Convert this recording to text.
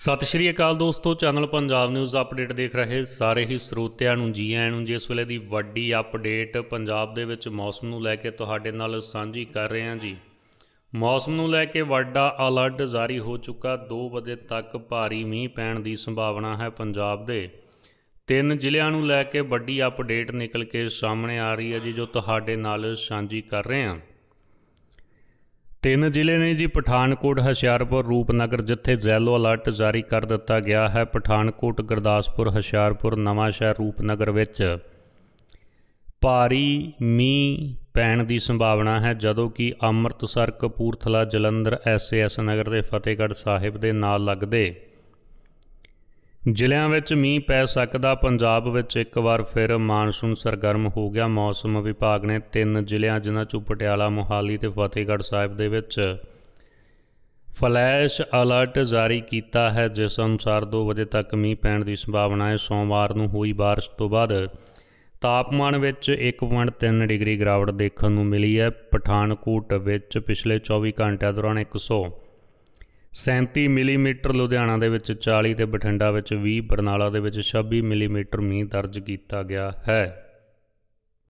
ਸਤਿ ਸ਼੍ਰੀ ਅਕਾਲ ਦੋਸਤੋ channel Punjab news update ਦੇਖ ਰਹੇ ਸਾਰੇ ਹੀ ਸਰੋਤਿਆਂ ਨੂੰ ਜੀ ਆਇਆਂ ਨੂੰ ਜਿਸ ਵੇਲੇ ਦੀ ਵੱਡੀ ਅਪਡੇਟ ਪੰਜਾਬ ਦੇ ਵਿੱਚ ਮੌਸਮ ਨੂੰ ਲੈ ਕੇ ਤੁਹਾਡੇ ਨਾਲ ਸਾਂਝੀ ਕਰ ਰਹੇ ਹਾਂ ਜੀ ਮੌਸਮ ਨੂੰ ਲੈ ਕੇ ਵੱਡਾ ਅਲਰਟ ਜਾਰੀ ਹੋ ਚੁੱਕਾ 2 ਵਜੇ ਤੱਕ ਭਾਰੀ ਮੀਂਹ ਪੈਣ ਦੀ ਸੰਭਾਵਨਾ ਹੈ ਪੰਜਾਬ ਦੇ ਤਿੰਨ ਜ਼ਿਲ੍ਹਿਆਂ ਨੂੰ ਲੈ ਕੇ ਵੱਡੀ ਅਪਡੇਟ ਨਿਕਲ ਕੇ ਸਾਹਮਣੇ ਆ ਰਹੀ ਹੈ ਜੀ ਜੋ ਤੁਹਾਡੇ ਨਾਲ ਸਾਂਝੀ ਕਰ ਰਹੇ ਹਾਂ ਤਿੰਨ ਜ਼ਿਲ੍ਹੇ ਨੇ ਜੀ ਪਠਾਨਕੋਟ ਹਸ਼ਿਆਰਪੁਰ ਰੂਪਨਗਰ ਜਿੱਥੇ ਜ਼ੈਲੋ ਅਲਰਟ ਜਾਰੀ ਕਰ ਦਿੱਤਾ ਗਿਆ ਹੈ ਪਠਾਨਕੋਟ ਗੁਰਦਾਸਪੁਰ ਹਸ਼ਿਆਰਪੁਰ ਨਵਾਂਸ਼ਹਿਰ ਰੂਪਨਗਰ ਵਿੱਚ ਭਾਰੀ ਮੀਂਹ ਪੈਣ ਦੀ ਸੰਭਾਵਨਾ ਹੈ ਜਦੋਂ ਕਿ ਅੰਮ੍ਰਿਤਸਰ ਕਪੂਰਥਲਾ ਜਲੰਧਰ ਐਸਏਐਸ ਨਗਰ ਦੇ ਫਤਿਹਗੜ੍ਹ ਸਾਹਿਬ ਦੇ ਨਾਲ ਲੱਗਦੇ ਜ਼ਿਲ੍ਹਿਆਂ ਵਿੱਚ ਮੀਂਹ ਪੈ ਸਕਦਾ ਪੰਜਾਬ ਵਿੱਚ ਇੱਕ ਵਾਰ ਫਿਰ ਮਾਨਸੂਨ ਸਰਗਰਮ ਹੋ ਗਿਆ ਮੌਸਮ ਵਿਭਾਗ ਨੇ ਤਿੰਨ ਜ਼ਿਲ੍ਹਿਆਂ ਜਿਨ੍ਹਾਂ ਚੋਂ ਪਟਿਆਲਾ ਮੁਹਾਲੀ ਤੇ ਫਤਿਹਗੜ੍ਹ ਸਾਹਿਬ ਦੇ ਵਿੱਚ ਫਲੈਸ਼ ਅਲਰਟ ਜਾਰੀ ਕੀਤਾ ਹੈ ਜਿਸ ਅਨੁਸਾਰ 2 ਵਜੇ ਤੱਕ ਮੀਂਹ ਪੈਣ ਦੀ ਸੰਭਾਵਨਾ ਹੈ ਸੋਮਵਾਰ ਨੂੰ ਹੋਈ بارش ਤੋਂ ਬਾਅਦ ਤਾਪਮਾਨ ਵਿੱਚ 1.3 ਡਿਗਰੀ ਗਰਾਵਟ ਦੇਖਣ ਨੂੰ ਮਿਲੀ ਹੈ ਪਠਾਨਕੋਟ ਵਿੱਚ ਪਿਛਲੇ 24 ਘੰਟਿਆਂ ਦੌਰਾਨ 100 37 ਮਿਲੀਮੀਟਰ ਲੁਧਿਆਣਾ ਦੇ ਵਿੱਚ 40 ਤੇ ਬਠਿੰਡਾ ਵਿੱਚ 20 ਬਰਨਾਲਾ ਦੇ ਵਿੱਚ 26 ਮਿਲੀਮੀਟਰ ਮੀਂਹ ਦਰਜ ਕੀਤਾ ਗਿਆ ਹੈ